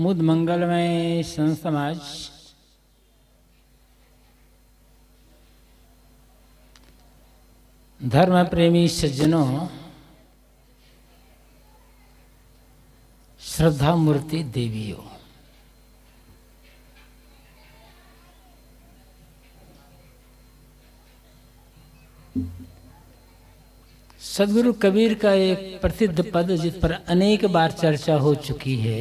मुद मंगलमय सं समाज धर्म प्रेमी सज्जनों श्रद्धा मूर्ति देवियों सदगुरु कबीर का एक प्रसिद्ध पद जिस पर अनेक बार चर्चा हो चुकी है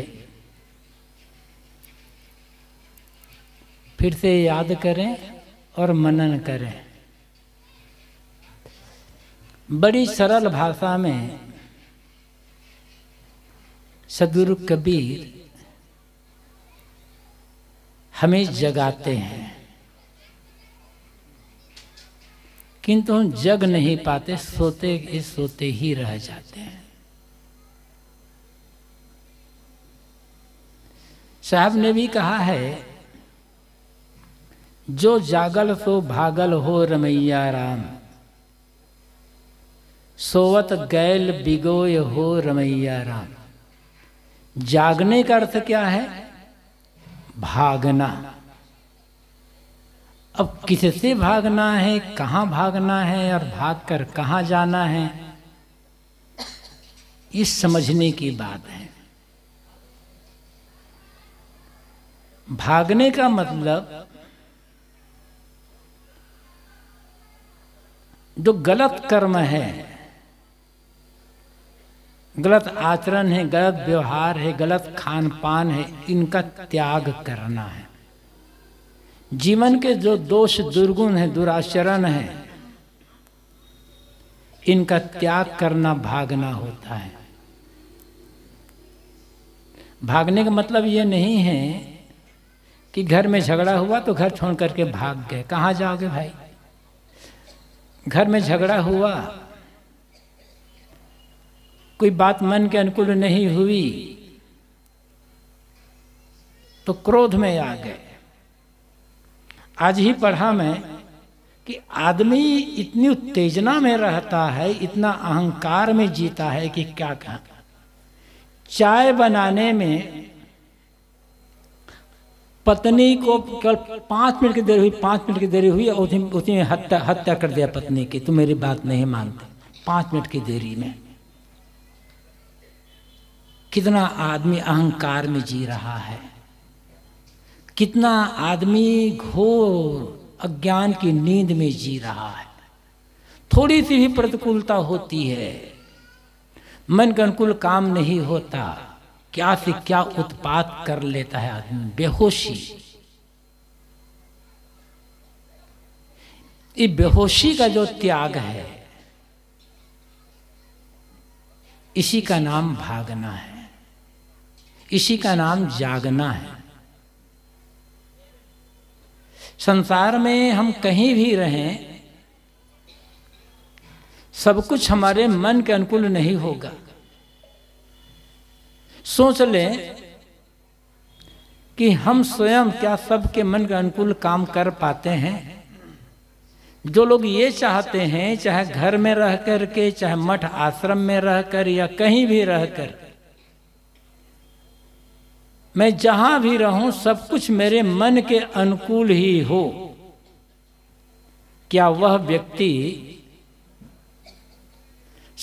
फिर से याद करें और मनन करें बड़ी सरल भाषा में सदगुरु कबीर हमें जगाते हैं किंतु हम जग नहीं पाते सोते ही सोते ही रह जाते हैं साहब ने भी कहा है जो जागल सो भागल हो रमैया राम सोवत गैल बिगोय हो रमैया राम जागने का अर्थ क्या है भागना अब किससे भागना है कहाँ भागना है और भागकर कहाँ जाना है इस समझने की बात है भागने का मतलब जो गलत कर्म है गलत आचरण है गलत व्यवहार है गलत खान पान है इनका त्याग करना है जीवन के जो दोष दुर्गुण है दुराचरण है इनका त्याग करना भागना होता है भागने का मतलब ये नहीं है कि घर में झगड़ा हुआ तो घर छोड़ करके भाग गए कहाँ जाओगे भाई घर में झगड़ा हुआ कोई बात मन के अनुकूल नहीं हुई तो क्रोध में आ गए आज ही पढ़ा मैं कि आदमी इतनी उत्तेजना में रहता है इतना अहंकार में जीता है कि क्या कहा चाय बनाने में पत्नी को केवल पाँच मिनट की देरी हुई पाँच मिनट की देरी हुई और उसी हत्या हत्या कर दिया पत्नी की तुम मेरी बात नहीं मानते पाँच मिनट की देरी में कितना आदमी अहंकार में जी रहा है कितना आदमी घोर अज्ञान की नींद में जी रहा है थोड़ी सी भी प्रतिकूलता होती है मन के अनुकूल काम नहीं होता क्या से क्या उत्पात कर लेता है आदमी बेहोशी ये बेहोशी का जो त्याग है इसी का नाम भागना है इसी का नाम जागना है संसार में हम कहीं भी रहें सब कुछ हमारे मन के अनुकूल नहीं होगा सोच लें कि हम स्वयं क्या सबके मन के अनुकूल काम कर पाते हैं जो लोग ये चाहते हैं चाहे घर में रह कर के चाहे मठ आश्रम में रह कर या कहीं भी रह कर मैं जहां भी रहूं सब कुछ मेरे मन के अनुकूल ही हो क्या वह व्यक्ति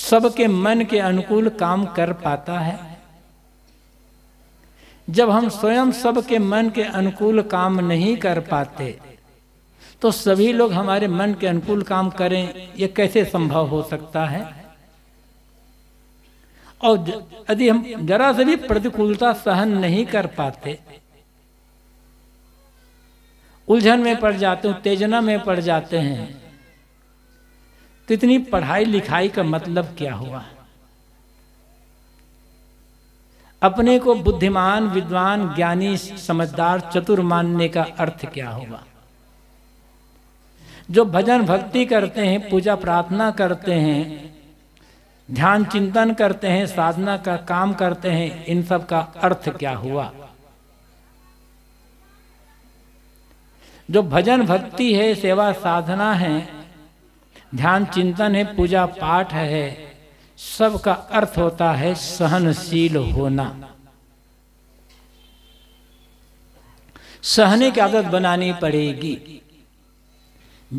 सबके मन के अनुकूल काम कर पाता है जब हम स्वयं सबके मन के अनुकूल काम नहीं कर पाते तो सभी लोग हमारे मन के अनुकूल काम करें यह कैसे संभव हो सकता है और यदि हम जरा से भी प्रतिकूलता सहन नहीं कर पाते उलझन में पड़ जाते हैं तेजना में पड़ जाते हैं तो इतनी पढ़ाई लिखाई का मतलब क्या हुआ है अपने को बुद्धिमान विद्वान ज्ञानी समझदार चतुर मानने का अर्थ क्या होगा जो भजन भक्ति करते हैं पूजा प्रार्थना करते हैं ध्यान चिंतन करते हैं साधना का काम करते हैं इन सब का अर्थ क्या हुआ जो भजन भक्ति है सेवा साधना है ध्यान चिंतन है पूजा पाठ है सब का अर्थ होता है सहनशील होना सहने की आदत बनानी पड़ेगी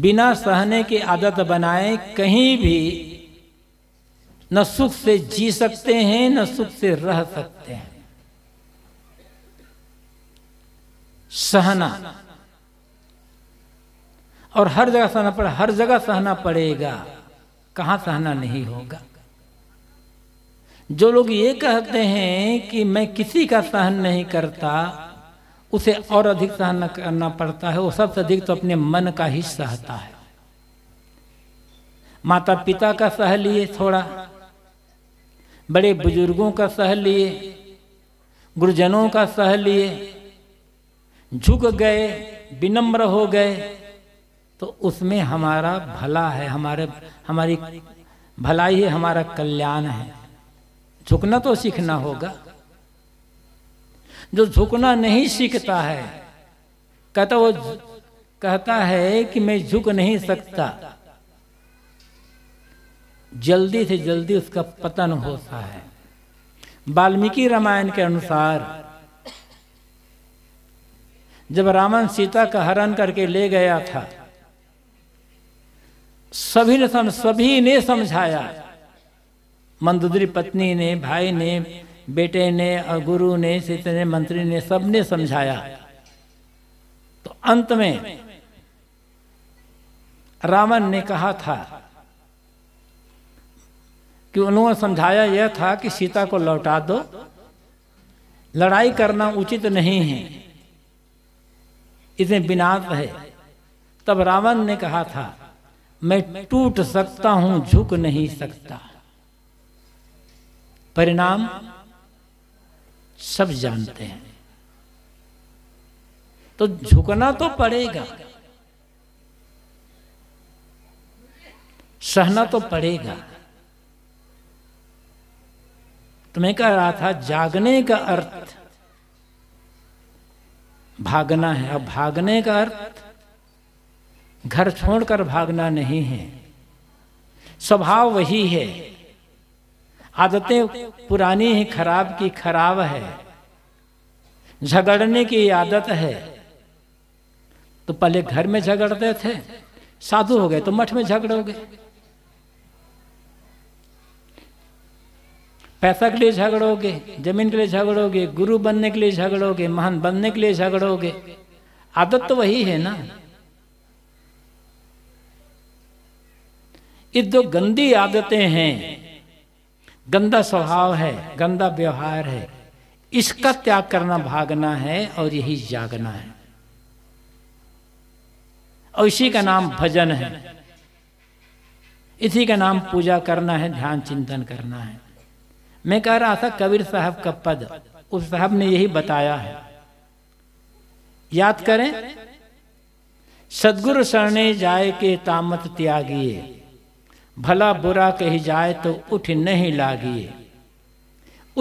बिना सहने की आदत बनाए कहीं भी न सुख से जी सकते हैं न सुख से रह सकते हैं सहना और हर जगह सहना पड़े हर जगह सहना पड़ेगा कहां सहना नहीं होगा जो लोग ये कहते हैं कि मैं किसी का सहन नहीं करता उसे और अधिक सहन करना पड़ता है वो सबसे अधिक तो अपने मन का ही सहता है माता पिता का सह लिए थोड़ा बड़े बुजुर्गों का सह लिए गुरुजनों का सह लिए झुक गए विनम्र हो गए तो उसमें हमारा भला है हमारे हमारी भलाई है हमारा कल्याण है झुकना तो सीखना होगा जो झुकना नहीं सीखता है कहता वो कहता है कि मैं झुक नहीं सकता जल्दी से जल्दी उसका पतन होता है वाल्मीकि रामायण के अनुसार जब रावण सीता का हरण करके ले गया था सभी ने सभी ने समझाया मंदोदरी पत्नी ने भाई ने बेटे ने और गुरु ने शिष्य ने मंत्री ने सबने समझाया तो अंत में रावण ने कहा था कि उन्होंने समझाया यह था कि सीता को लौटा दो लड़ाई करना उचित नहीं है इसमें बिना है तब रावण ने कहा था मैं टूट सकता हूं झुक नहीं सकता परिणाम सब जानते हैं तो झुकना तो पड़ेगा सहना तो पड़ेगा तुम्हें तो कह रहा था जागने का अर्थ भागना है अब भागने का अर्थ घर छोड़कर भागना नहीं है स्वभाव वही है आदतें पुरानी ही खराब की खराब है झगड़ने की आदत है तो पहले घर में झगड़ते थे साधु हो गए तो मठ में झगड़ोगे पैसा के लिए झगड़ोगे जमीन के लिए झगड़ोगे गुरु बनने के लिए झगड़ोगे महान बनने के लिए झगड़ोगे आदत तो वही है ना ये दो गंदी आदतें हैं गंदा स्वभाव है गंदा व्यवहार है इसका त्याग करना भागना है और यही जागना है और इसी का नाम भजन है इसी का नाम पूजा करना है ध्यान चिंतन करना है मैं कह रहा था कबीर साहब का पद उस साहब ने यही बताया है याद करें सदगुरु शरणे जाए के तामत त्यागी भला बुरा कही जाए तो उठ नहीं लागी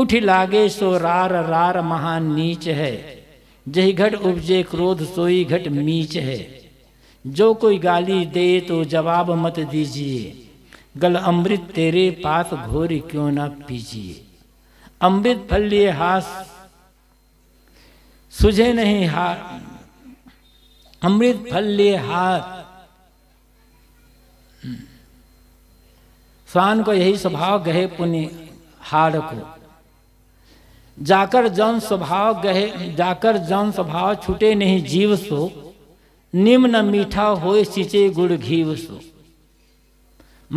उठ लागे सो रार रार महान नीच है जही घट उपजे क्रोध सोई घट मीच है जो कोई गाली दे तो जवाब मत दीजिए गल अमृत तेरे पास घोर क्यों ना पीजिए अमृत फल लिए हास सुझे नहीं हाथ अमृत फल लिए हाथ स्वान को यही स्वभाव गहे पुण्य हार को जाकर जन स्वभाव गहे जाकर जन स्वभाव छूटे नहीं जीव सो निम्न मीठा हो सिंचे गुड़ घीव सो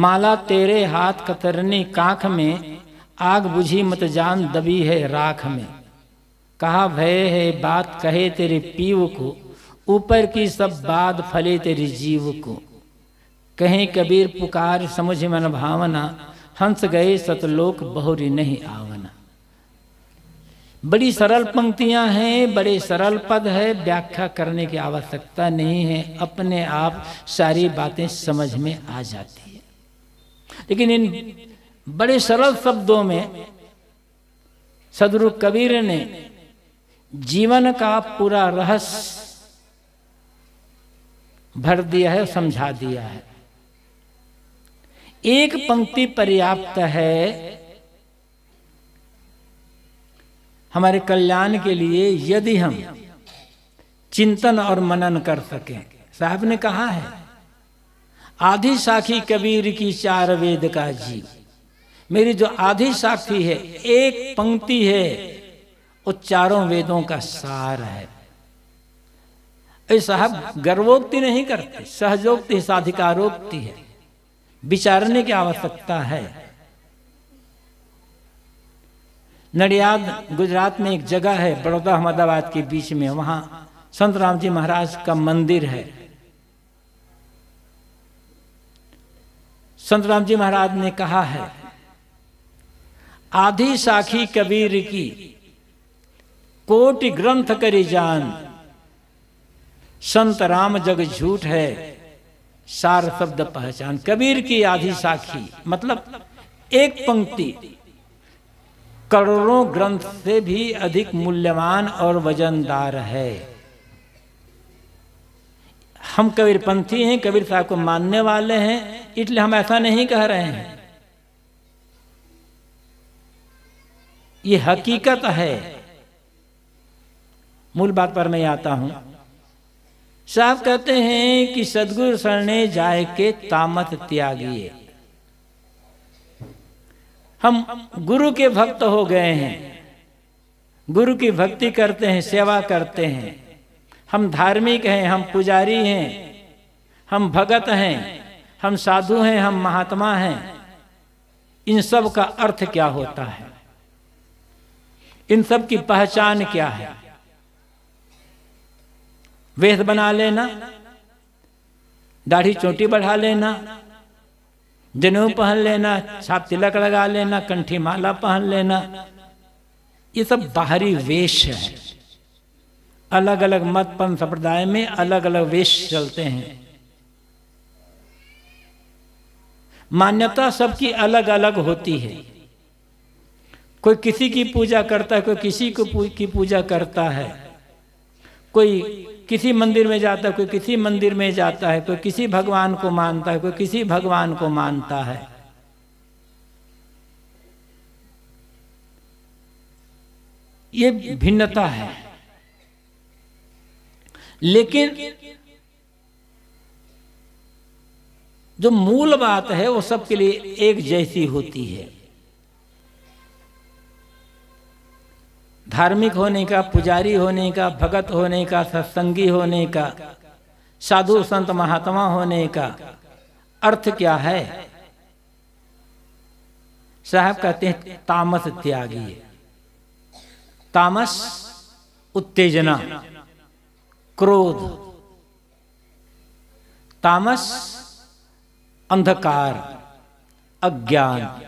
माला तेरे हाथ कतरनी कांख में आग बुझी मत जान दबी है राख में कहा भय है बात कहे तेरे पीव को ऊपर की सब बात फले तेरी जीव को कहीं कबीर पुकार समझ मन भावना हंस गए सतलोक बहुरी नहीं आवना बड़ी सरल पंक्तियां हैं बड़े सरल पद है व्याख्या करने की आवश्यकता नहीं है अपने आप सारी बातें समझ में आ जाती है लेकिन इन बड़े सरल शब्दों में सदगुरु कबीर ने जीवन का पूरा रहस्य भर दिया है समझा दिया है एक पंक्ति पर्याप्त है हमारे कल्याण के लिए यदि हम चिंतन और मनन कर सकें साहब ने कहा है आधी साखी कबीर की चार वेद का जीव मेरी जो आधी साखी है एक पंक्ति है वो चारों वेदों का सार है साहब गर्वोक्ति नहीं करते सहजोक्ति साधिकारोक्ति है विचारने की आवश्यकता है नडियाद गुजरात में एक जगह है बड़ौदा अहमदाबाद के बीच में वहां संत राम जी महाराज का मंदिर है संत राम जी महाराज ने कहा है आधी साखी कबीर की कोटि ग्रंथ करी जान संत राम जग झूठ है सार शब्द पहचान कबीर की आधी साखी मतलब एक पंक्ति करोड़ों ग्रंथ से भी अधिक मूल्यवान और वजनदार है हम कबीरपंथी हैं कबीर साहब को मानने वाले हैं इसलिए हम ऐसा नहीं कह रहे हैं ये हकीकत है मूल बात पर मैं आता हूं साहब कहते हैं कि सदगुरु शरणे जाए के तामत त्यागी हम गुरु के भक्त हो गए हैं गुरु की भक्ति करते हैं सेवा करते हैं हम धार्मिक हैं हम पुजारी हैं हम भगत हैं हम साधु हैं हम महात्मा हैं इन सब का अर्थ क्या होता है इन सब की पहचान क्या है वेश बना लेना दाढ़ी चोटी बढ़ा लेना जनेऊ पहन लेना छाप तिलक लगा लेना कंठी माला पहन लेना ये सब बाहरी वेश है अलग अलग मत पंथ संप्रदाय में अलग अलग वेश चलते हैं मान्यता सबकी अलग अलग होती है कोई किसी की पूजा करता है कोई किसी को की पूजा करता है कोई किसी मंदिर में जाता है कोई किसी मंदिर में जाता है कोई किसी भगवान को मानता है कोई किसी भगवान को मानता है ये भिन्नता है लेकिन जो मूल बात है वो सबके लिए एक जैसी होती है धार्मिक होने का पुजारी होने का भगत होने का सत्संगी होने का साधु संत महात्मा होने का अर्थ क्या है साहब कहते हैं तामस त्यागी तामस उत्तेजना क्रोध तामस अंधकार अज्ञान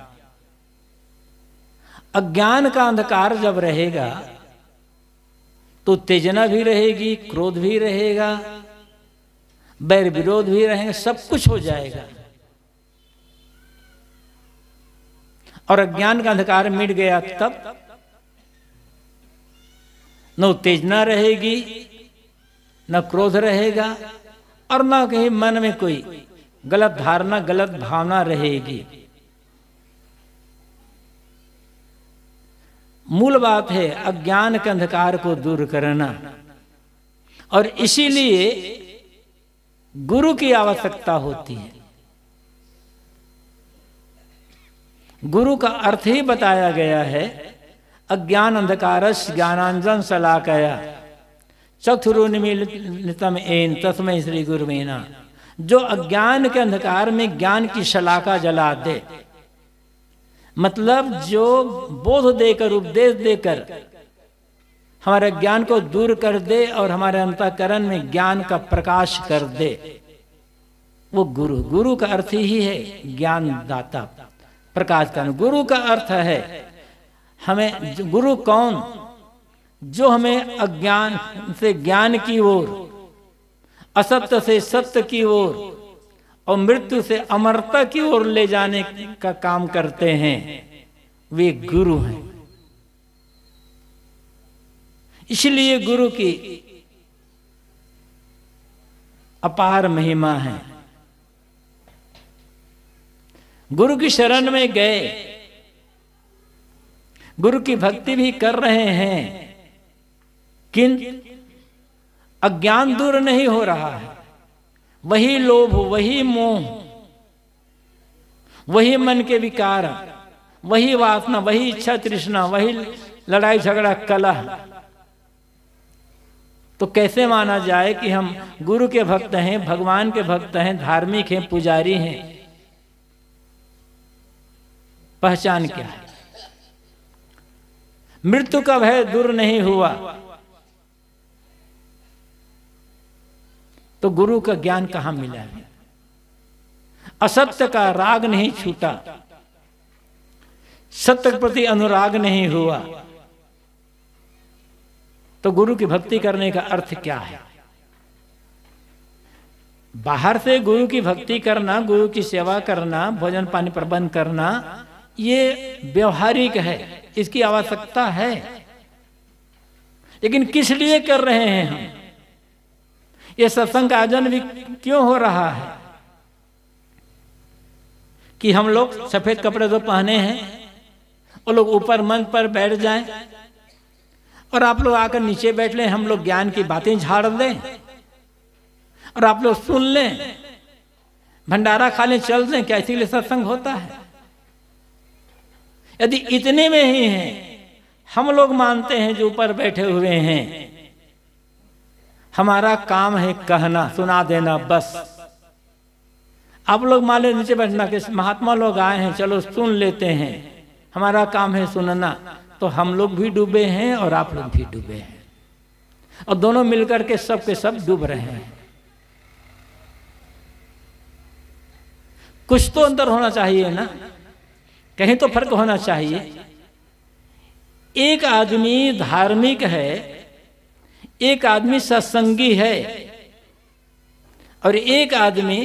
अज्ञान का अंधकार जब रहेगा तो उत्तेजना भी रहेगी क्रोध भी रहेगा बैर विरोध भी रहेगा सब कुछ हो जाएगा और अज्ञान का अंधकार मिट गया तब न उत्तेजना रहेगी न क्रोध रहेगा और न कहीं मन में कोई गलत धारणा गलत भावना रहेगी मूल बात है अज्ञान के अंधकार को दूर करना और इसीलिए गुरु की आवश्यकता होती है गुरु का अर्थ ही बताया गया है अज्ञान अंधकारस ज्ञानांजन सलाकया चतुरुन्मिलितम एन तस्मय श्री गुरु मेना जो अज्ञान के अंधकार में ज्ञान की शलाका जला दे मतलब जो बोध देकर उपदेश देकर हमारे ज्ञान को दूर कर दे और हमारे अंतकरण में ज्ञान का प्रकाश कर दे वो गुरु गुरु का अर्थ ही है ज्ञान दाता प्रकाश का गुरु का अर्थ है हमें गुरु कौन जो हमें अज्ञान से ज्ञान की ओर असत्य से सत्य की ओर और मृत्यु से अमरता की ओर ले जाने का काम करते हैं वे गुरु हैं इसलिए गुरु की अपार महिमा है गुरु की शरण में गए गुरु की भक्ति भी कर रहे हैं किन अज्ञान दूर नहीं हो रहा है वही लोभ वही मोह वही मन के विकार वही वासना वही इच्छा तृष्णा वही लड़ाई झगड़ा कलह तो कैसे माना जाए कि हम गुरु के भक्त हैं भगवान के भक्त हैं धार्मिक हैं पुजारी हैं पहचान क्या है मृत्यु का भय दूर नहीं हुआ तो गुरु का ज्ञान कहां मिला है असत्य का राग नहीं छूटा सत्य प्रति अनुराग नहीं हुआ तो गुरु की भक्ति करने का अर्थ क्या है बाहर से गुरु की भक्ति करना गुरु की सेवा करना भोजन पानी प्रबंध करना ये व्यवहारिक है इसकी आवश्यकता है लेकिन किस लिए कर रहे हैं हम ये सत्संग का आयोजन भी क्यों हो रहा है कि हम लोग सफेद कपड़े तो पहने हैं और लोग ऊपर मंच पर बैठ जाएं और आप लोग आकर नीचे बैठ लें हम लोग ज्ञान की बातें झाड़ दें और आप लोग सुन लें भंडारा खा लें चल दें क्या इसीलिए सत्संग होता है यदि इतने में ही हैं हम लोग मानते हैं जो ऊपर बैठे हुए हैं हमारा काम है कहना सुना देना बस आप लोग माले नीचे बैठना कि महात्मा लोग आए हैं चलो सुन लेते हैं हमारा काम है सुनना तो हम लोग भी डूबे हैं और आप लोग भी डूबे हैं और दोनों मिलकर के सब के सब डूब रहे हैं कुछ तो अंतर होना चाहिए ना कहीं तो फर्क होना चाहिए एक आदमी धार्मिक है एक आदमी सत्संगी है और एक आदमी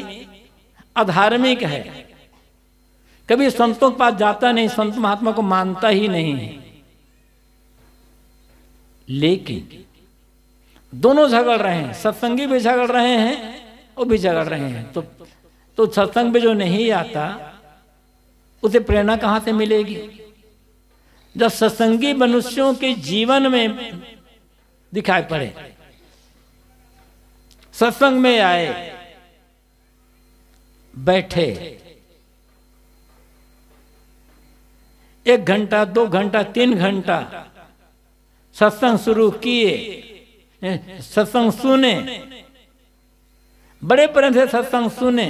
अधार्मिक है कभी संतों के पास जाता नहीं संत महात्मा को मानता ही नहीं है लेकिन दोनों झगड़ रहे हैं सत्संगी भी झगड़ रहे हैं और भी झगड़ रहे हैं तो तो सत्संग में जो नहीं आता उसे प्रेरणा कहां से मिलेगी जब सत्संगी मनुष्यों के जीवन में दिखाई पड़े सत्संग में आए बैठे एक घंटा दो घंटा तीन घंटा सत्संग शुरू किए सत्संग सुने बड़े प्रेम से सत्संग सुने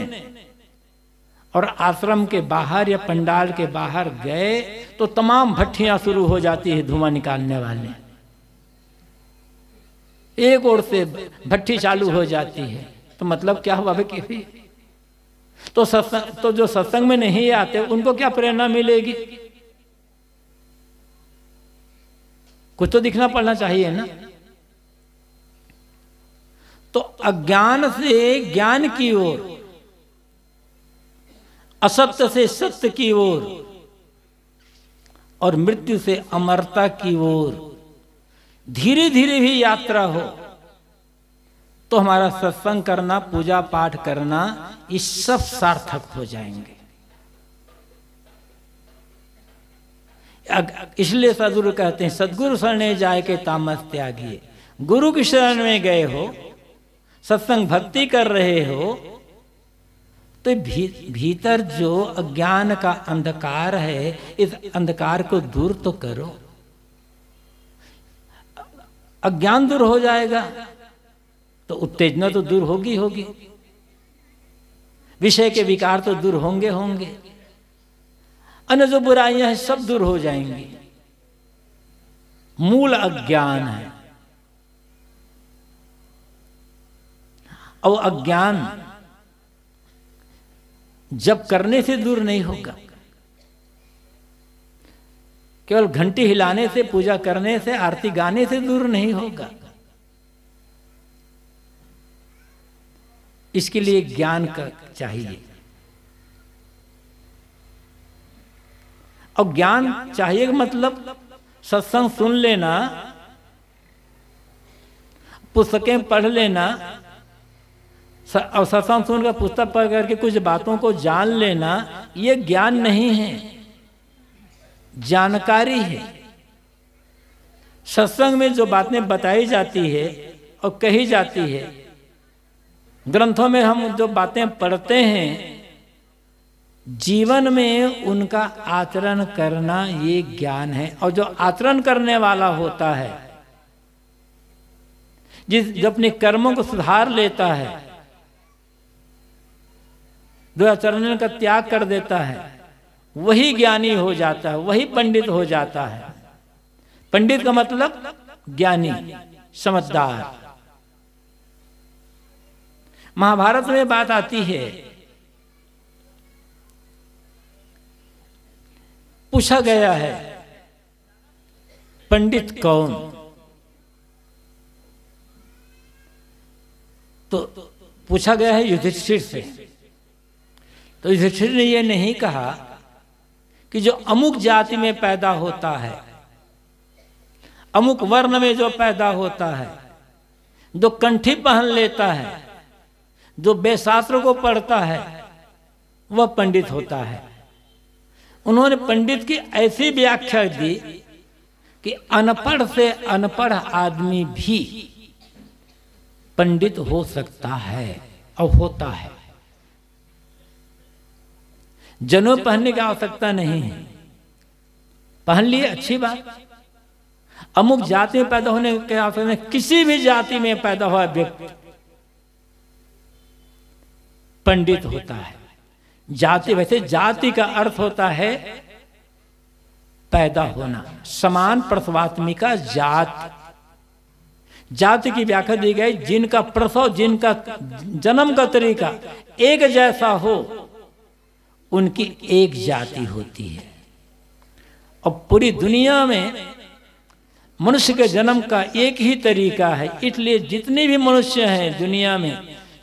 और आश्रम के बाहर या पंडाल के बाहर गए तो तमाम भट्टियां शुरू हो जाती है धुआं निकालने वाले एक ओर से भट्टी चालू हो जाती है तो मतलब क्या हुआ भाई किसी तो सत्संग तो जो सत्संग में नहीं आते उनको क्या प्रेरणा मिलेगी कुछ तो दिखना पड़ना चाहिए ना तो अज्ञान से ज्ञान की ओर असत्य से सत्य की ओर और मृत्यु से अमरता की ओर धीरे धीरे ही यात्रा हो तो हमारा सत्संग करना पूजा पाठ करना ये सब सार्थक हो जाएंगे इसलिए सदगुरु कहते हैं सदगुरु शरण जाए के तामस त्यागिए गुरु की शरण में गए हो सत्संग भक्ति कर रहे हो तो भी, भीतर जो अज्ञान का अंधकार है इस अंधकार को दूर तो करो अज्ञान दूर हो जाएगा तो उत्तेजना तो दूर होगी होगी विषय के विकार तो दूर होंगे होंगे अन्य जो बुराइयां हैं सब दूर हो जाएंगी मूल अज्ञान है और अज्ञान जब करने से दूर नहीं होगा केवल घंटी हिलाने से पूजा करने से आरती गाने से दूर नहीं होगा इसके लिए ज्ञान का चाहिए और ज्ञान चाहिए मतलब सत्संग सुन लेना पुस्तकें पढ़ लेना और सत्संग सुनकर पुस्तक पढ़ करके कुछ बातों को जान लेना यह ज्ञान नहीं है जानकारी है सत्संग में जो बातें बताई जाती है और कही जाती है ग्रंथों में हम जो बातें पढ़ते हैं जीवन में उनका आचरण करना ये ज्ञान है और जो आचरण करने वाला होता है जिस जो अपने कर्मों को सुधार लेता है जो आचरण का त्याग कर देता है वही ज्ञानी हो जाता है वही पंडित हो जाता है पंडित का मतलब ज्ञानी समझदार महाभारत में बात आती है पूछा गया है पंडित कौन तो पूछा गया है युधिष्ठिर से तो युधिष्ठिर ने यह नहीं कहा कि जो अमुक जाति में पैदा होता है अमुक वर्ण में जो पैदा होता है जो कंठी पहन लेता है जो बेशास्त्र को पढ़ता है वह पंडित होता है उन्होंने पंडित की ऐसी व्याख्या दी कि अनपढ़ से अनपढ़ आदमी भी पंडित हो सकता है और होता है जनो पहनने की आवश्यकता नहीं है पहन लिए अच्छी बात अमुक जाति में पैदा होने के आवश्यकता किसी भी जाति में पैदा हुआ व्यक्ति पंडित होता है जाति वैसे जाति का अर्थ होता है पैदा होना समान प्रसवात्मी का जात जाति की व्याख्या दी गई जिनका प्रसव जिनका जन्म का तरीका एक जैसा हो उनकी एक जाति होती है और पूरी दुनिया में मनुष्य के जन्म का एक ही तरीका है इसलिए जितने भी मनुष्य हैं दुनिया में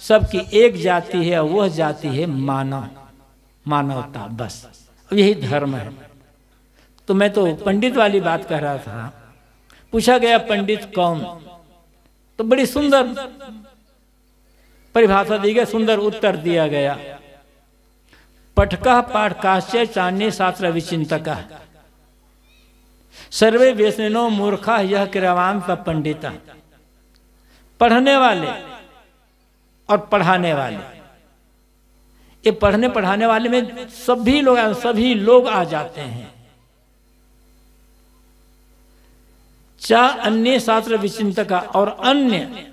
सबकी एक जाति है और वह जाति है मानव मानवता बस यही धर्म है तो मैं तो पंडित वाली बात कह रहा था पूछा गया पंडित कौन तो बड़ी सुंदर परिभाषा दी गई सुंदर उत्तर दिया गया पठकः पाठ चान्ये शास्त्र विचिन्तकः सर्वे व्यसनो मूर्खा यह क्रियावाम का पंडित पढ़ने वाले और पढ़ाने वाले ये पढ़ने पढ़ाने वाले में सभी लोग सभी लोग आ जाते हैं चा अन्य शास्त्र विचिंतक और अन्य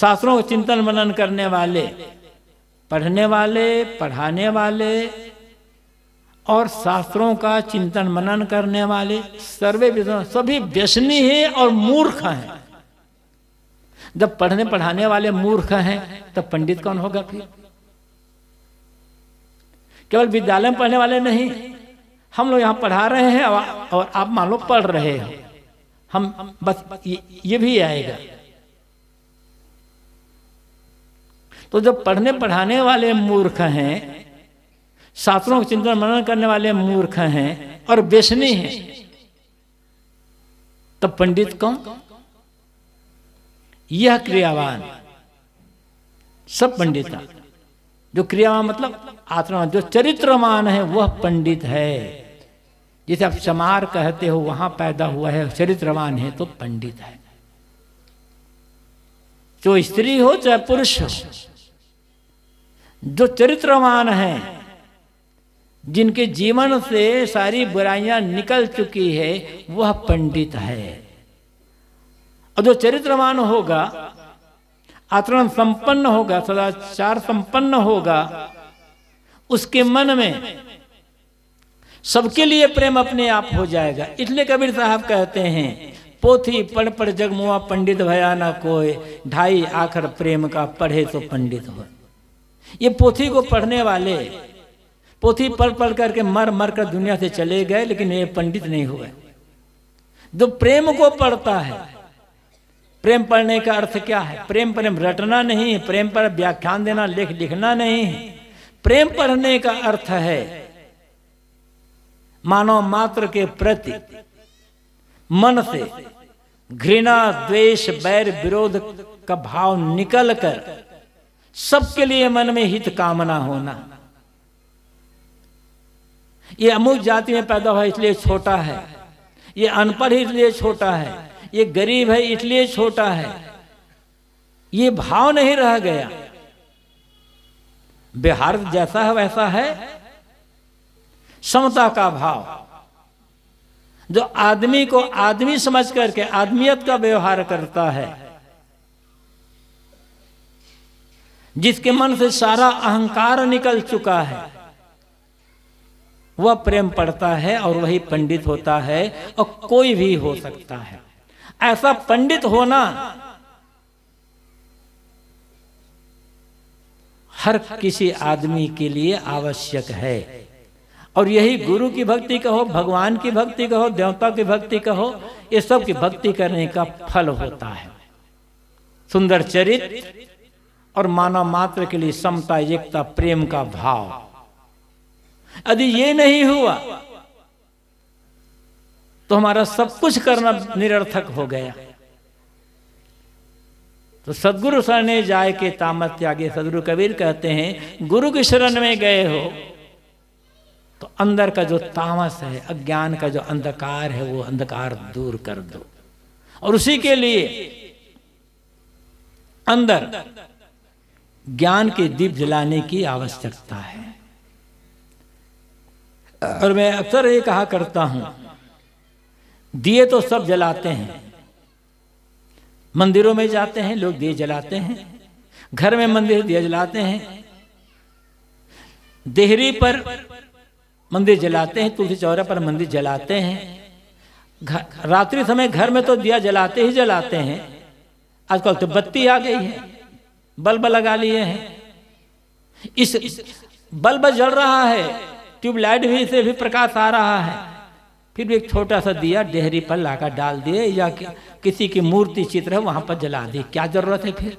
शास्त्रों का चिंतन मनन करने वाले पढ़ने वाले पढ़ाने वाले और शास्त्रों का चिंतन मनन करने वाले सर्वे सभी व्यसनी हैं और मूर्ख हैं जब पढ़ने पढ़ाने वाले मूर्ख हैं तब पंडित कौन होगा फिर केवल विद्यालय में पढ़ने वाले नहीं हम लोग यहाँ पढ़ा रहे हैं और आप मान लो पढ़ रहे हो हम बस ये, ये भी आएगा तो जब पढ़ने पढ़ाने वाले मूर्ख हैं शास्त्रों का चिंतन मनन करने वाले मूर्ख हैं और बेसनी हैं तब पंडित कौन यह क्रियावान सब पंडित जो क्रियावान मतलब आत्मा जो चरित्रमान है वह पंडित है जिसे आप समार कहते हो वहां पैदा हुआ है चरित्रवान है तो पंडित है जो स्त्री हो चाहे पुरुष हो जो चरित्रवान हैं जिनके जीवन से सारी बुराइयां निकल चुकी है वह पंडित है और जो चरित्रवान होगा आचरण संपन्न होगा सदाचार संपन्न होगा उसके मन में सबके लिए प्रेम अपने आप हो जाएगा इसलिए कबीर साहब कहते हैं पोथी पढ़ पढ़ जगमुआ पंडित भया ना कोई ढाई आखर प्रेम का पढ़े तो पंडित हो ये पोथी को पढ़ने वाले पोथी पढ़ पढ़ करके मर मर कर दुनिया से चले गए लेकिन ये पंडित नहीं हुए जो प्रेम को पढ़ता है प्रेम पढ़ने का अर्थ क्या है प्रेम प्रेम रटना नहीं है प्रेम पर व्याख्यान देना लेख लिखना नहीं है प्रेम पढ़ने का अर्थ है मानव मात्र के प्रति मन से घृणा द्वेष बैर विरोध का भाव निकल कर सबके लिए मन में हित कामना होना ये अमुक जाति में पैदा हुआ इसलिए छोटा है ये अनपढ़ इसलिए छोटा है ये गरीब है इसलिए छोटा है ये भाव नहीं रह गया बिहार जैसा है वैसा है समता का भाव जो आदमी को आदमी समझ करके आदमियत का व्यवहार करता है जिसके मन से सारा अहंकार निकल चुका है वह प्रेम पड़ता है और वही पंडित होता है और कोई भी हो सकता है ऐसा पंडित होना हर किसी आदमी के लिए आवश्यक है और यही गुरु की भक्ति कहो भगवान की भक्ति कहो देवता की भक्ति कहो ये सब की भक्ति करने का फल होता है सुंदर चरित्र और मानव मात्र के लिए समता एकता प्रेम का भाव यदि ये नहीं हुआ तो हमारा सब कुछ करना निरर्थक हो गया तो सदगुरु शरणे जाए के तामत त्यागे सदगुरु कबीर कहते हैं गुरु की शरण में गए हो तो अंदर का जो तामस है अज्ञान का जो अंधकार है वो अंधकार दूर कर दो और उसी के लिए अंदर ज्ञान के दीप जलाने की आवश्यकता है और मैं अक्सर ये कहा करता हूं दिए तो सब जलाते हैं मंदिरों में जाते हैं लोग दिए जलाते हैं घर में मंदिर दिया जलाते हैं देहरी पर मंदिर जलाते हैं तुलसी चौरा पर मंदिर जलाते हैं रात्रि समय घर में तो दिया जलाते ही जलाते हैं आजकल तो बत्ती आ गई है बल्ब लगा लिए हैं इस बल्ब जल रहा है ट्यूबलाइट भी से भी प्रकाश आ रहा है फिर भी एक छोटा सा दिया डेहरी पर लाकर डाल दिए या कि, किसी की मूर्ति चित्र है वहां पर जला दिए क्या जरूरत है फिर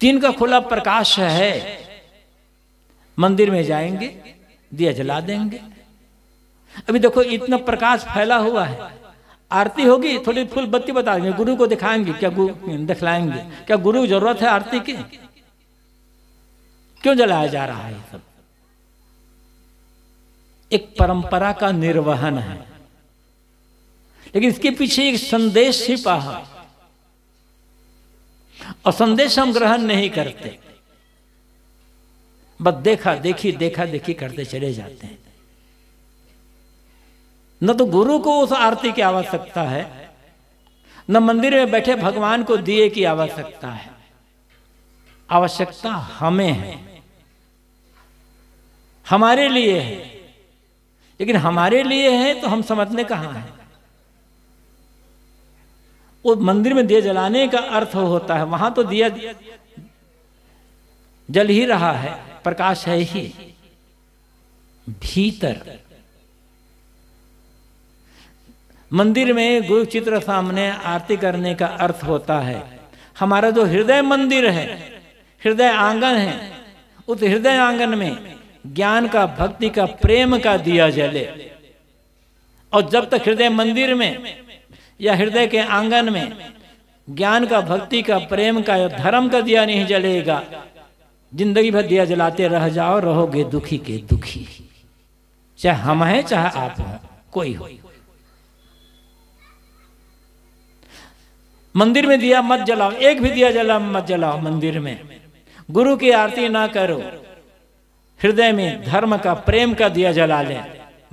तीन का खुला प्रकाश है मंदिर में जाएंगे दिया जला देंगे अभी देखो इतना प्रकाश फैला हुआ है आरती होगी थोड़ी फूल बत्ती बताएंगे गुरु को दिखाएंगे क्या गुरु दिखलाएंगे क्या गुरु जरूरत है आरती की क्यों जलाया जा रहा है सब एक परंपरा का निर्वहन है लेकिन इसके पीछे एक संदेश छिपा है और संदेश हम ग्रहण नहीं करते बस देखा देखी देखा देखी करते चले जाते हैं न तो गुरु को उस आरती की आवश्यकता है न मंदिर में बैठे भगवान को दिए की आवश्यकता है आवश्यकता हमें है हमारे लिए है लेकिन हमारे लिए है तो हम समझने कहा है वो मंदिर में दिया जलाने का अर्थ होता है वहां तो दिया जल ही रहा है प्रकाश है ही भीतर मंदिर में गुरु चित्र सामने आरती करने का अर्थ होता है हमारा जो हृदय मंदिर है हृदय आंगन है उस हृदय आंगन में ज्ञान का भक्ति का प्रेम का दिया जले और जब तक हृदय मंदिर में या हृदय के आंगन में ज्ञान का भक्ति का प्रेम का धर्म का दिया नहीं जलेगा जिंदगी भर दिया जलाते रह जाओ रहोगे दुखी के दुखी चाहे हम हैं चाहे आप हो कोई हो मंदिर में दिया मत जलाओ एक भी दिया जला मत जलाओ मंदिर में गुरु की आरती ना करो हृदय में धर्म का प्रेम का दिया जला ले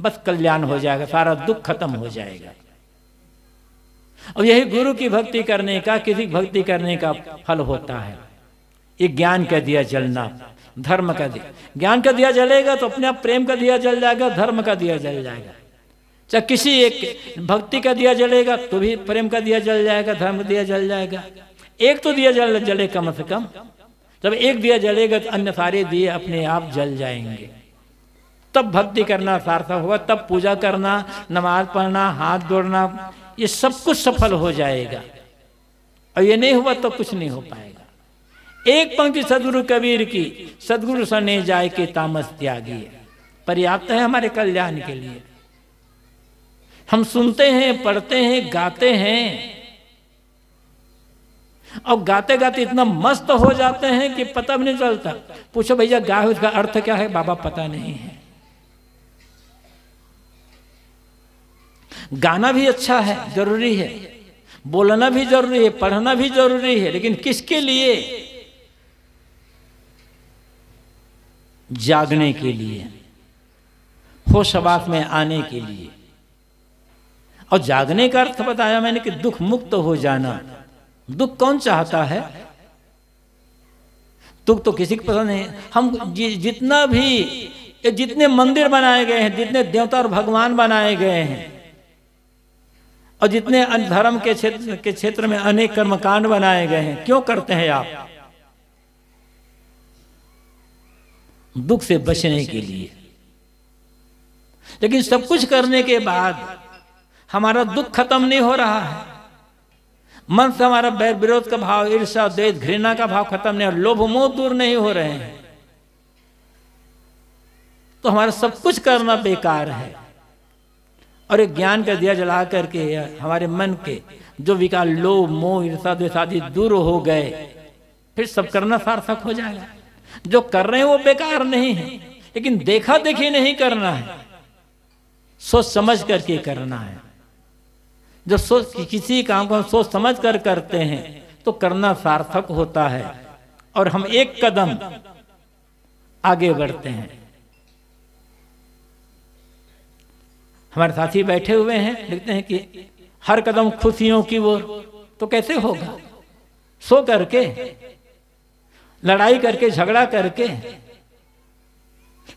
बस कल्याण हो जाएगा सारा दुख खत्म हो जाएगा और यही गुरु की भक्ति करने का किसी भक्ति करने का फल होता है ये ज्ञान का दिया जलना धर्म का दिया ज्ञान का दिया जलेगा तो अपने आप प्रेम का दिया जल जाएगा धर्म का दिया जल जाएगा चाहे किसी एक भक्ति का दिया जलेगा तो भी प्रेम का दिया जल जाएगा धर्म का दिया जल जाएगा एक तो दिया जल जले कम से कम जब एक दिया जलेगा तो अन्य सारे दिए अपने आप जल जाएंगे तब भक्ति करना सार्थक होगा तब पूजा करना नमाज पढ़ना हाथ जोड़ना ये सब कुछ सफल हो जाएगा और ये नहीं हुआ तो कुछ नहीं हो पाएगा एक पंक्ति सदगुरु कबीर की सदगुरु सने जाए के तामस त्यागी पर्याप्त है हमारे कल्याण के लिए हम सुनते हैं पढ़ते हैं गाते हैं और गाते गाते इतना मस्त हो जाते हैं कि पता भी नहीं चलता पूछो भैया गाय उसका अर्थ क्या है बाबा पता नहीं है गाना भी अच्छा है जरूरी है बोलना भी जरूरी है पढ़ना भी जरूरी है लेकिन किसके लिए जागने के लिए होश आवास में आने के लिए और जागने का अर्थ बताया मैंने कि दुख मुक्त हो जाना दुख कौन चाहता है दुख तो किसी को पसंद नहीं हम जि, जितना भी जितने मंदिर बनाए गए हैं जितने देवता और भगवान बनाए गए हैं और जितने धर्म के क्षेत्र के क्षेत्र में अनेक कर्मकांड बनाए गए हैं क्यों करते हैं आप दुख से बचने के लिए लेकिन सब कुछ करने के बाद हमारा दुख खत्म नहीं हो रहा है मन से हमारा बैर विरोध का भाव ईर्षा द्वेष घृणा का भाव खत्म नहीं लोभ मोह दूर नहीं हो रहे हैं तो हमारा सब कुछ करना बेकार है और एक ज्ञान का दिया जला करके हमारे मन के जो विकार लोभ मोह ईर्षा द्वेष आदि दूर हो गए फिर सब करना सार्थक हो जाएगा जो कर रहे हैं वो बेकार नहीं है लेकिन देखा देखी नहीं करना है सोच समझ करके करना है जब सोच किसी काम को हम सोच समझ कर करते हैं तो करना सार्थक होता है और हम एक कदम आगे बढ़ते हैं हमारे साथी बैठे हुए हैं लिखते हैं कि हर कदम खुशियों की वो तो कैसे होगा सो करके लड़ाई करके झगड़ा करके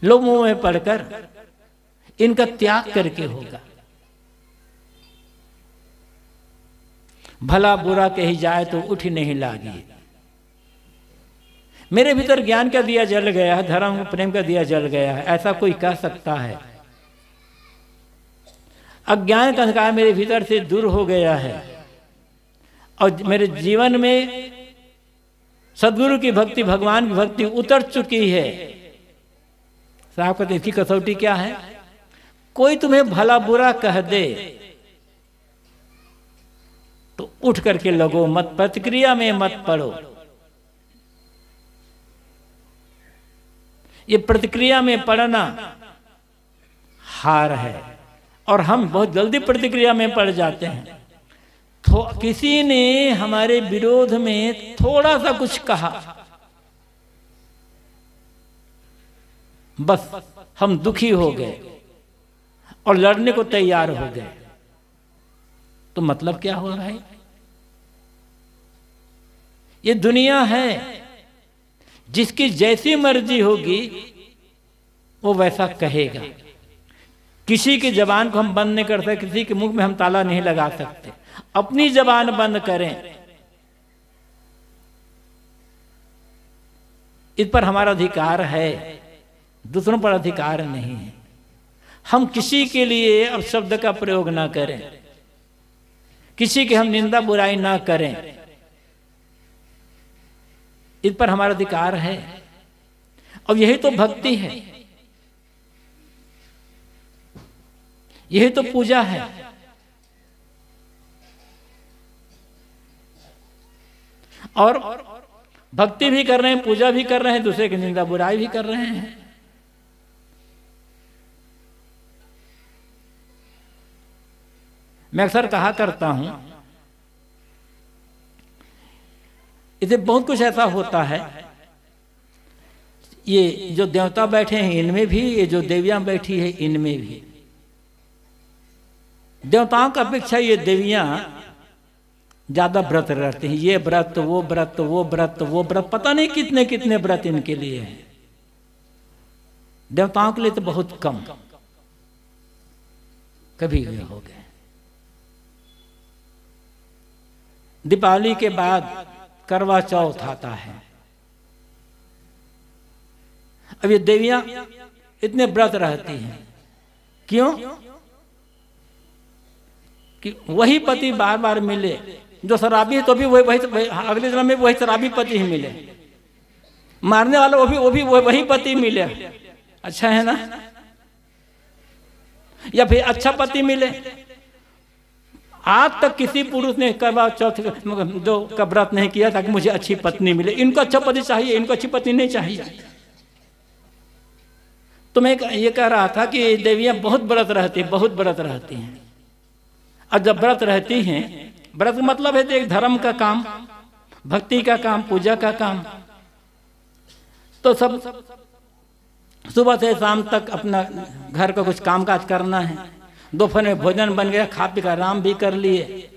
लोगों में पढ़कर इनका त्याग करके होगा भला बुरा कही जाए तो उठ नहीं लागी मेरे भीतर ज्ञान का दिया जल गया है धर्म प्रेम का दिया जल गया है ऐसा कोई कह सकता है अज्ञान का अंधकार मेरे भीतर से दूर हो गया है और मेरे जीवन में सदगुरु की भक्ति भगवान की भक्ति उतर चुकी है साहब कहते इसकी कसौटी क्या है कोई तुम्हें भला बुरा कह दे तो उठ करके लगो मत प्रतिक्रिया में मत पड़ो ये प्रतिक्रिया में पड़ना हार है और हम बहुत जल्दी प्रतिक्रिया में पड़ जाते हैं तो किसी ने हमारे विरोध में थोड़ा सा कुछ कहा बस हम दुखी हो गए और लड़ने को तैयार हो गए तो मतलब क्या हुआ भाई ये दुनिया है जिसकी जैसी मर्जी होगी वो वैसा कहेगा किसी की जबान को हम बंद नहीं कर सकते किसी के मुंह में हम ताला नहीं लगा सकते अपनी जबान बंद करें इस पर हमारा अधिकार है दूसरों पर अधिकार नहीं है हम किसी के लिए अब शब्द का प्रयोग ना करें किसी की हम निंदा बुराई ना करें इस पर हमारा अधिकार है और यही तो भक्ति है यही तो पूजा है और भक्ति भी कर रहे हैं पूजा भी कर रहे हैं दूसरे की निंदा बुराई भी कर रहे हैं मैं अक्सर कहा करता हूं इसे बहुत कुछ ऐसा होता है ये जो देवता बैठे हैं इनमें भी ये जो देवियां बैठी है इनमें भी देवताओं का अपेक्षा ये देवियां ज्यादा व्रत रहते हैं ये व्रत वो व्रत वो व्रत वो व्रत पता नहीं कितने कितने व्रत इनके लिए हैं देवताओं के लिए तो बहुत कम कभी हो गए दीपावली के बाद करवा चौथ आता है अब ये देवियां इतने व्रत रहती हैं क्यों कि वही पति बार बार मिले जो शराबी है तो भी वही वही अगले जन्म में वही शराबी पति ही मिले मारने वाला वो भी वो भी वही पति मिले अच्छा है ना या फिर अच्छा पति मिले आज तक किसी पुरुष ने करवा चौथ जो का व्रत नहीं किया ताकि मुझे अच्छी पत्नी मिले इनको अच्छा पति चाहिए इनको अच्छी पत्नी नहीं चाहिए तो मैं ये कह रहा था कि देवियां बहुत व्रत रहती हैं बहुत व्रत रहती हैं और जब व्रत रहती हैं व्रत मतलब है एक धर्म का काम भक्ति का काम पूजा का काम तो सब सुबह से शाम तक अपना घर का कुछ कामकाज करना है दोपहर में भोजन बन गया खा पी कर आराम भी कर लिए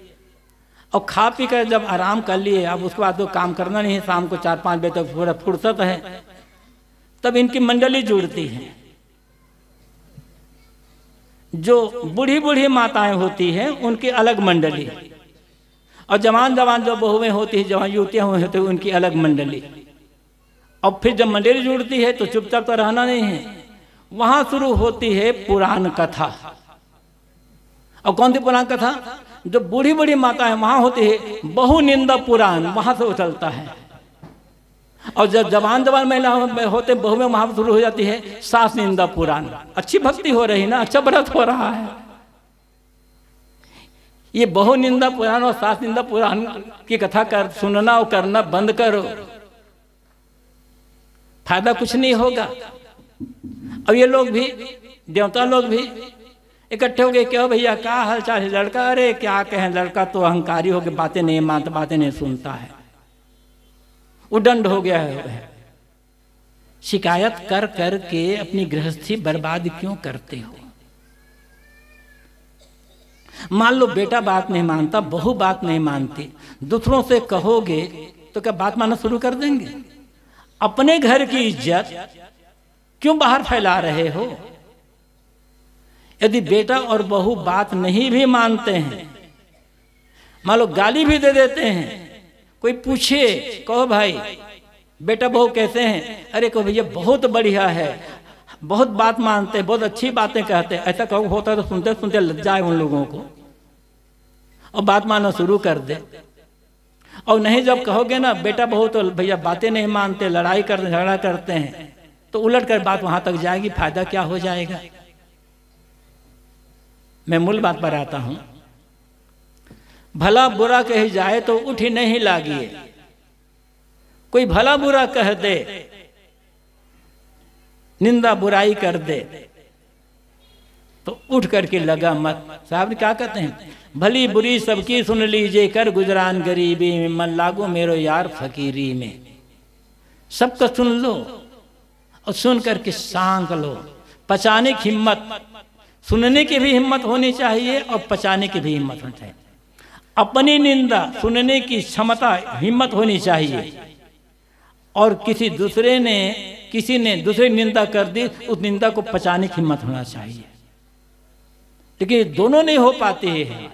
और खा पी कर जब आराम कर लिए अब उसके बाद तो काम करना नहीं है शाम को चार पांच बजे तक पूरा फुर्सत है तब इनकी मंडली जुड़ती है जो बूढ़ी बूढ़ी माताएं होती हैं उनकी अलग मंडली और जवान जवान जो बहुएं होती है जवान युवतियां होती है तो उनकी अलग मंडली और फिर जब मंडली जुड़ती है तो चुपचाप तो रहना नहीं है वहां शुरू होती है पुराण कथा अब कौन सी पुराण कथा जो बूढ़ी बूढ़ी माता है वहां होती है बहु निंदा पुराण वहां से उछलता है और जब जवान जवान महिला होते बहु में वहां शुरू हो जाती है सास निंदा पुराण अच्छी भक्ति हो रही ना अच्छा व्रत हो रहा है ये बहु निंदा पुराण और सास निंदा पुराण की कथा कर सुनना और करना बंद करो फायदा कुछ नहीं होगा अब ये लोग भी देवता लोग भी इकट्ठे हो गए क्यों भैया क्या हाल चाल है लड़का अरे क्या कहें लड़का तो अहंकारी हो गया बातें नहीं मानता बातें नहीं सुनता है उदंड हो गया है शिकायत कर कर के अपनी गृहस्थी बर्बाद क्यों करते हो मान लो बेटा बात नहीं मानता बहू बात नहीं मानती दूसरों से कहोगे तो क्या बात मानना शुरू कर देंगे अपने घर की इज्जत क्यों बाहर फैला रहे हो यदि बेटा और बहू बात नहीं भी मानते हैं मान लो गाली भी दे देते हैं कोई पूछे कहो भाई बेटा बहू कहते हैं अरे कहो भैया बहुत बढ़िया है बहुत बात मानते हैं बहुत अच्छी बातें कहते हैं ऐसा कहो होता तो सुनते सुनते लग जाए उन लोगों को और बात मानना शुरू कर दे और नहीं जब कहोगे ना बेटा बहू तो भैया बातें नहीं मानते लड़ाई कर झगड़ा करते हैं तो उलट कर बात वहां तक जाएगी फायदा क्या हो जाएगा मैं मूल बात पर आता हूं भला बुरा कह जाए तो उठी नहीं लागिए कोई भला बुरा कह दे निंदा बुराई कर दे तो उठ करके लगा मत साहब क्या कहते हैं भली बुरी सबकी सुन लीजिए कर गुजरान गरीबी में मन लागू मेरो यार फकीरी में सबका सुन लो और सुन करके सांक लो पचाने की हिम्मत सुनने की भी हिम्मत होनी चाहिए और पचाने की भी हिम्मत होनी चाहिए अपनी निंदा सुनने की क्षमता हिम्मत होनी चाहिए और किसी दूसरे ने किसी ने दूसरी निंदा कर दी उस निंदा को पचाने की हिम्मत होना चाहिए लेकिन दोनों नहीं हो पाते हैं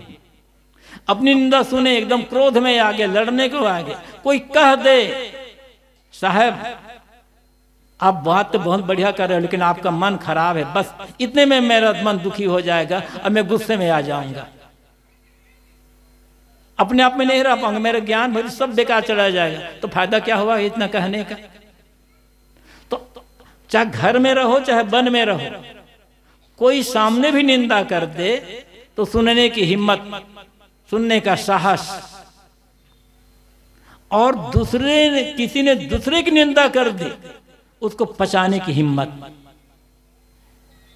अपनी निंदा सुने एकदम क्रोध में आगे लड़ने को आगे कोई कह दे साहब आप बात तो बहुत बढ़िया कर रहे हो लेकिन आपका मन खराब है बस इतने में मेरा मन दुखी हो जाएगा और मैं गुस्से में आ जाऊंगा अपने आप में नहीं रह पाऊंगा मेरा ज्ञान भर सब बेकार चला जाएगा तो फायदा क्या हुआ इतना कहने का तो चाहे घर में रहो चाहे वन में रहो कोई सामने भी निंदा कर दे तो सुनने की हिम्मत सुनने का साहस और दूसरे किसी ने दूसरे की निंदा कर दी उसको पचाने की हिम्मत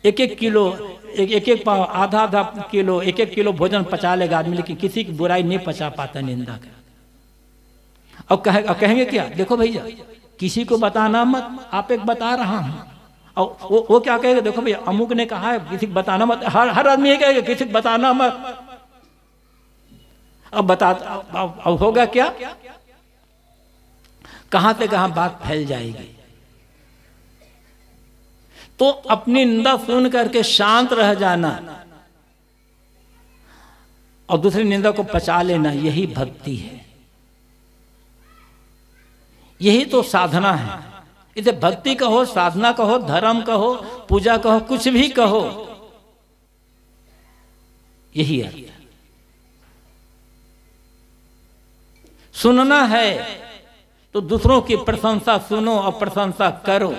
एक एक किलो एक एक, एक पाव आधा आधा किलो एक एक किलो भोजन पचा लेगा आदमी लेकिन किसी की बुराई नहीं पचा पाता निंदा का और कहे कहेंगे क्या देखो भैया किसी को बताना मत आप एक बता रहा हूं और वो वो क्या कहेगा देखो भैया अमुक ने कहा है किसी को बताना मत हर हर आदमी ये कहेगा किसी को बताना मत अब बता अब, होगा क्या कहां से कहां बात फैल जाएगी तो अपनी निंदा सुन करके शांत रह जाना और दूसरी निंदा को पचा लेना यही भक्ति है यही तो साधना है इसे भक्ति कहो साधना कहो धर्म कहो पूजा कहो कुछ भी कहो यही अर्थ है सुनना है तो दूसरों की प्रशंसा सुनो और प्रशंसा करो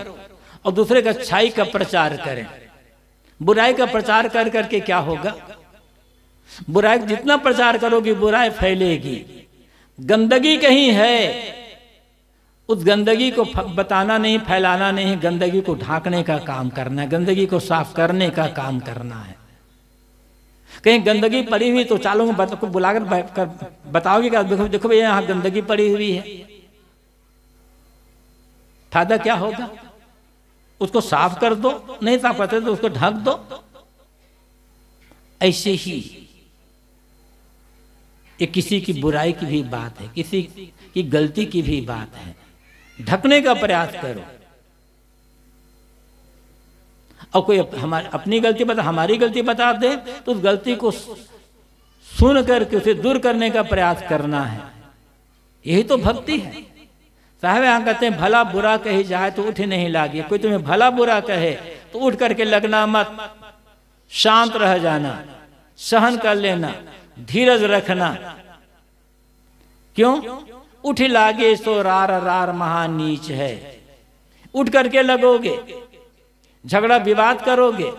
और दूसरे का अच्छाई का प्रचार करें बुराई का प्रचार कर करके क्या होगा बुराई जितना प्रचार करोगी बुराई फैलेगी गंदगी कहीं है उस गंदगी को बताना नहीं फैलाना नहीं गंदगी को ढांकने का काम करना है गंदगी को साफ करने का काम करना है कहीं गंदगी पड़ी हुई तो चालों को बुलाकर बताओगे क्या देखो देखो भैया गंदगी पड़ी हुई है फायदा क्या होगा उसको साफ कर दो नहीं साफ करते तो उसको ढक दो ऐसे ही ये किसी की बुराई की भी बात है किसी की गलती की भी बात है ढकने का प्रयास करो और कोई हमारे अपनी गलती बता हमारी गलती बता दे तो उस गलती को सुन करके उसे दूर करने का प्रयास करना है यही तो भक्ति है साहब यहाँ कहते हैं भला बुरा कही जाए तो उठ नहीं लागे कोई तुम्हें भला बुरा कहे तो उठ करके लगना मत शांत रह जाना सहन कर लेना धीरज रखना क्यों उठ लागे सो रार रार नीच है उठ करके लगोगे झगड़ा विवाद करोगे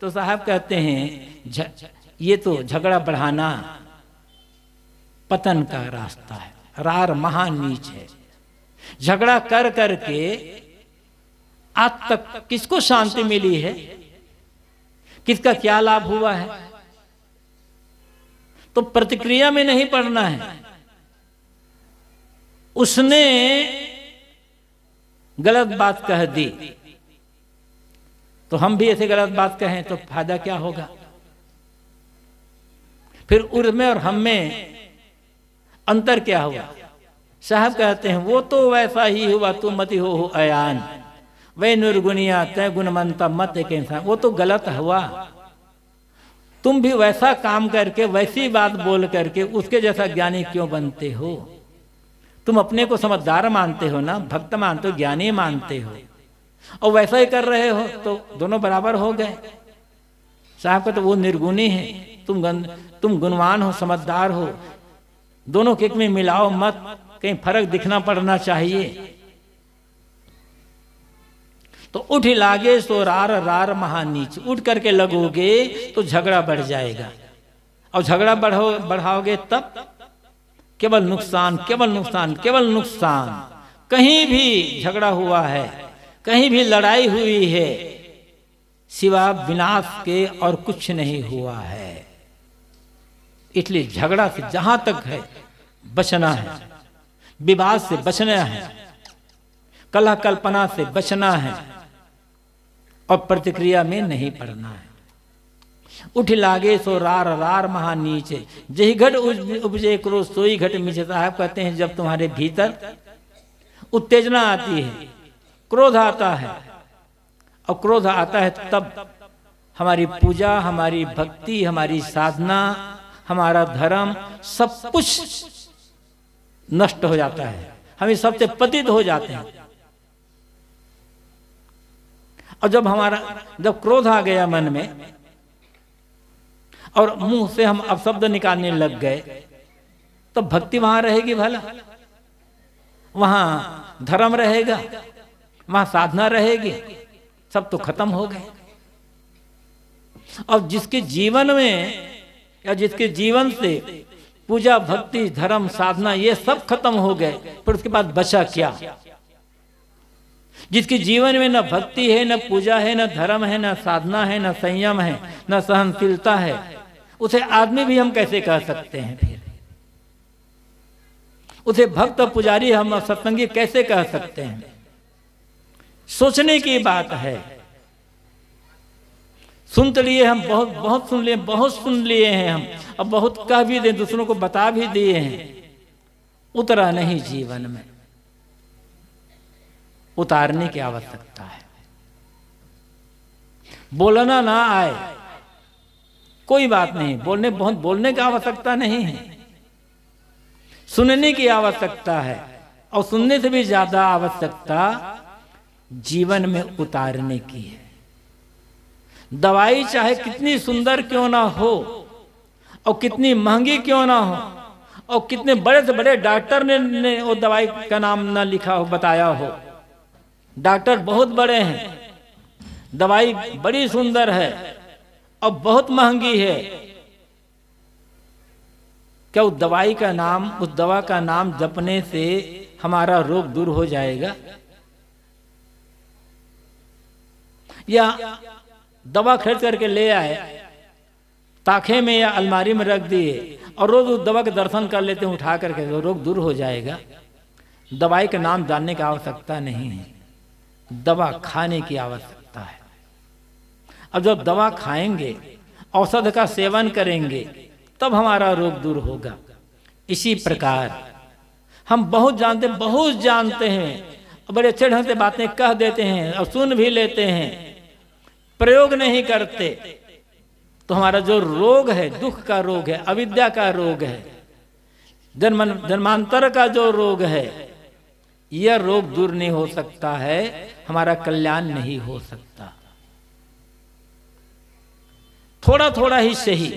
तो साहब कहते हैं ये तो झगड़ा बढ़ाना पतन का रास्ता है रार नीच है झगड़ा कर करके आज तक किसको शांति मिली है किसका क्या लाभ हुआ है तो प्रतिक्रिया में नहीं पढ़ना है उसने गलत बात कह दी तो हम भी ऐसे गलत बात कहें तो फायदा क्या होगा फिर उर्मे और हम में अंतर क्या होगा साहब कहते हैं वो तो वैसा ही हुआ तुम मत हो, अन अयान वे निर्गुणिया तय गुणमनता मत एक इंसान वो तो गलत हुआ तुम भी वैसा काम करके वैसी बात बोल करके उसके जैसा ज्ञानी क्यों बनते हो तुम अपने को समझदार मानते हो ना भक्त मानते हो ज्ञानी मानते हो और वैसा ही कर रहे हो तो दोनों बराबर हो गए साहब का तो वो निर्गुणी है तुम गन, तुम गुणवान हो समझदार हो दोनों के एक में मिलाओ मत कहीं फर्क दिखना पड़ना चाहिए तो उठ लागे सो रार रार महानीच उठ करके लगोगे तो झगड़ा बढ़ जाएगा और झगड़ा बढ़ो बढ़ाओगे तब केवल नुकसान केवल नुकसान केवल नुकसान कहीं भी झगड़ा हुआ है कहीं भी लड़ाई हुई है सिवा विनाश के और कुछ नहीं हुआ है इसलिए झगड़ा से जहां तक है बचना है विवाद से बचना है कला कल्पना से बचना है और प्रतिक्रिया में नहीं पड़ना है उठ लागे सो रार रार महा नीचे जही घट उपजे करो सोई घट मिचता साहब कहते हैं जब तुम्हारे भीतर उत्तेजना आती है क्रोध आता है और क्रोध आता है तब हमारी पूजा हमारी भक्ति हमारी साधना हमारा धर्म सब कुछ नष्ट हो जाता है हम इस सबसे पतित हो जाते हैं और जब हमारा जब क्रोध आ गया मन में और मुंह से हम अपशब्द निकालने लग गए तो भक्ति वहां रहेगी भला वहां धर्म रहेगा वहां साधना रहेगी सब तो खत्म हो गए और जिसके जीवन में या जिसके जीवन से पूजा भक्ति धर्म साधना ये सब खत्म हो गए फिर उसके बाद बचा क्या जिसके जीवन में न भक्ति है न पूजा है न धर्म है न साधना है न संयम है न सहनशीलता है उसे आदमी भी हम कैसे कह सकते हैं फिर उसे भक्त पुजारी हम सत्संगी कैसे कह सकते हैं सोचने की बात है सुन तो लिए हम बहुत बहुत सुन लिए बहुत सुन लिए हैं हम अब बहुत कह भी दें दूसरों को बता भी दिए हैं उतरा नहीं जीवन में उतारने की आवश्यकता है बोलना ना आए कोई बात नहीं बोलने बहुत बोलने की आवश्यकता नहीं है सुनने की आवश्यकता है और सुनने से भी ज्यादा आवश्यकता जीवन में उतारने की है दवाई चाहे कितनी सुंदर क्यों ना हो और कितनी महंगी क्यों ना हो और कितने बड़े से बड़े डॉक्टर ने, ने वो दवाई का नाम ना लिखा हो बताया हो डॉक्टर बहुत बड़े हैं दवाई बड़ी सुंदर है और बहुत महंगी है क्या उस दवाई का नाम उस दवा का नाम जपने से हमारा रोग दूर हो जाएगा या दवा खरीद करके ले आए ताखे में या अलमारी में रख दिए और रोज उस दवा के दर्शन कर लेते हैं उठा करके तो रोग दूर हो जाएगा दवाई का नाम जानने की आवश्यकता नहीं है दवा खाने की आवश्यकता है अब जब दवा खाएंगे औषध का सेवन करेंगे तब हमारा रोग दूर होगा इसी प्रकार हम बहुत जानते बहुत जानते हैं बड़े अच्छे ढंग से बातें कह देते हैं और सुन भी लेते हैं प्रयोग नहीं करते तो हमारा जो रोग है दुख का रोग है अविद्या का रोग है जन्म जन्मांतर का जो रोग है यह रोग दूर नहीं हो सकता है हमारा कल्याण नहीं हो सकता थोड़ा थोड़ा ही सही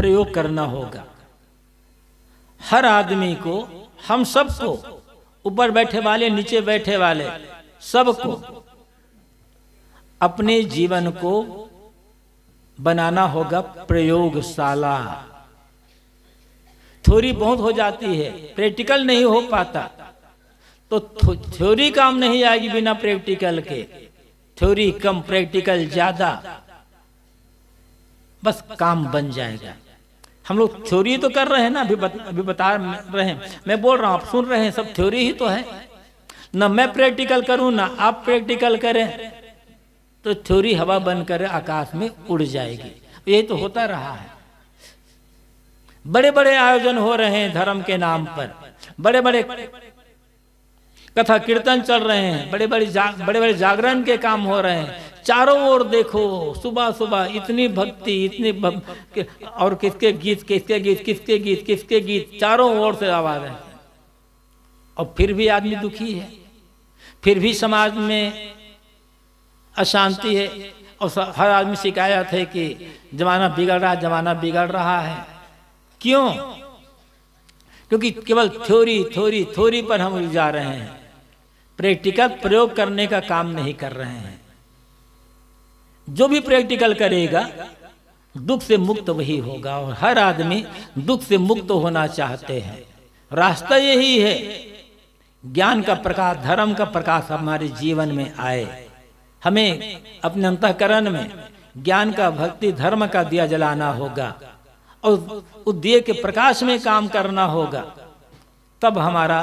प्रयोग करना होगा हर आदमी को हम सबको ऊपर बैठे वाले नीचे बैठे वाले सबको अपने जीवन को बनाना होगा प्रयोगशाला थ्योरी बहुत हो जाती है प्रैक्टिकल नहीं हो पाता तो थ्योरी काम नहीं आएगी बिना प्रैक्टिकल के थ्योरी कम प्रैक्टिकल ज्यादा बस काम बन जाएगा हम लोग थ्योरी तो कर रहे हैं ना अभी बत, अभी बता रहे हैं मैं बोल रहा हूँ आप सुन रहे हैं सब थ्योरी ही तो है ना मैं प्रैक्टिकल करूं ना आप प्रैक्टिकल करें तो थ्योरी हवा बन कर आकाश में उड़ जाएगी यही तो होता रहा है बड़े बड़े आयोजन हो रहे हैं धर्म के नाम पर बड़े बड़े कथा कीर्तन चल रहे हैं बड़े बड़े बड़े बड़े जागरण के काम हो रहे हैं चारों ओर देखो सुबह सुबह इतनी भक्ति इतनी और किसके गीत किसके गीत किसके गीत किसके गीत चारों ओर से आवाज है और फिर भी आदमी दुखी है फिर भी समाज में अशांति है और हर आदमी शिकायत है कि जमाना बिगड़ रहा जमाना बिगड़ रहा है क्यों क्योंकि केवल थ्योरी थ्योरी थ्योरी पर हम उलझा रहे हैं प्रैक्टिकल प्रयोग करने का काम नहीं कर रहे हैं जो भी प्रैक्टिकल करेगा दुख से मुक्त वही होगा और हर आदमी दुख से मुक्त होना चाहते हैं रास्ता यही है ज्ञान का प्रकाश धर्म का प्रकाश हमारे जीवन में आए हमें अपने अंतकरण में ज्ञान का भक्ति धर्म का दिया जलाना होगा और उस दिए के प्रकाश में काम करना होगा तब हमारा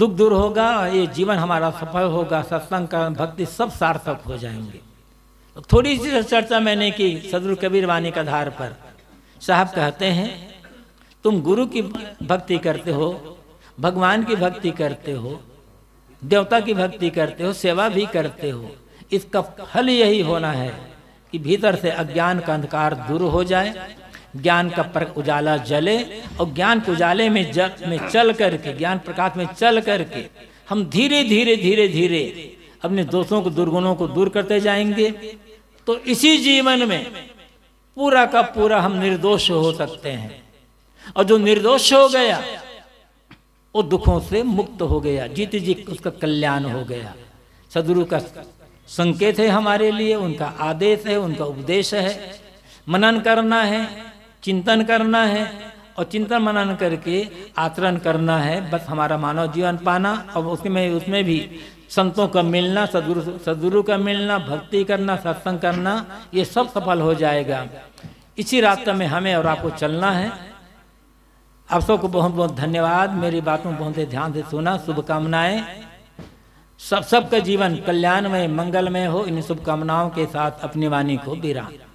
दुख दूर होगा ये जीवन हमारा सफल होगा सत्संग भक्ति सब सार्थक हो जाएंगे थोड़ी सी चर्चा मैंने की सदगुरु कबीर वाणी का आधार पर साहब कहते हैं तुम गुरु की भक्ति करते हो भगवान की भक्ति करते हो देवता की भक्ति करते हो सेवा भी करते हो इसका फल यही होना है कि भीतर से अज्ञान का अंधकार दूर हो जाए ज्ञान का पर उजाला जले और ज्ञान के उजाले में जल में चल करके ज्ञान प्रकाश में चल करके हम धीरे धीरे धीरे धीरे अपने दोषों को दुर्गुणों को दूर करते जाएंगे तो इसी जीवन में पूरा का पूरा हम निर्दोष हो सकते हैं और जो निर्दोष हो गया वो दुखों से मुक्त हो गया जीत जी उसका कल्याण हो गया सदगुरु का संकेत है हमारे लिए उनका आदेश है उनका उपदेश है मनन करना है चिंतन करना है और चिंतन मनन करके आचरण करना है बस हमारा मानव जीवन पाना और उसमें उसमें भी संतों का मिलना सदगुरु सदगुरु का मिलना भक्ति करना सत्संग करना ये सब सफल हो जाएगा इसी रास्ते में हमें और आपको चलना है आप सबको बहुत बहुत धन्यवाद मेरी बातों बहुत ध्यान से सुना शुभकामनाएं सब सबका जीवन कल्याणमय मंगलमय हो इन शुभकामनाओं के साथ अपनी वाणी को विराम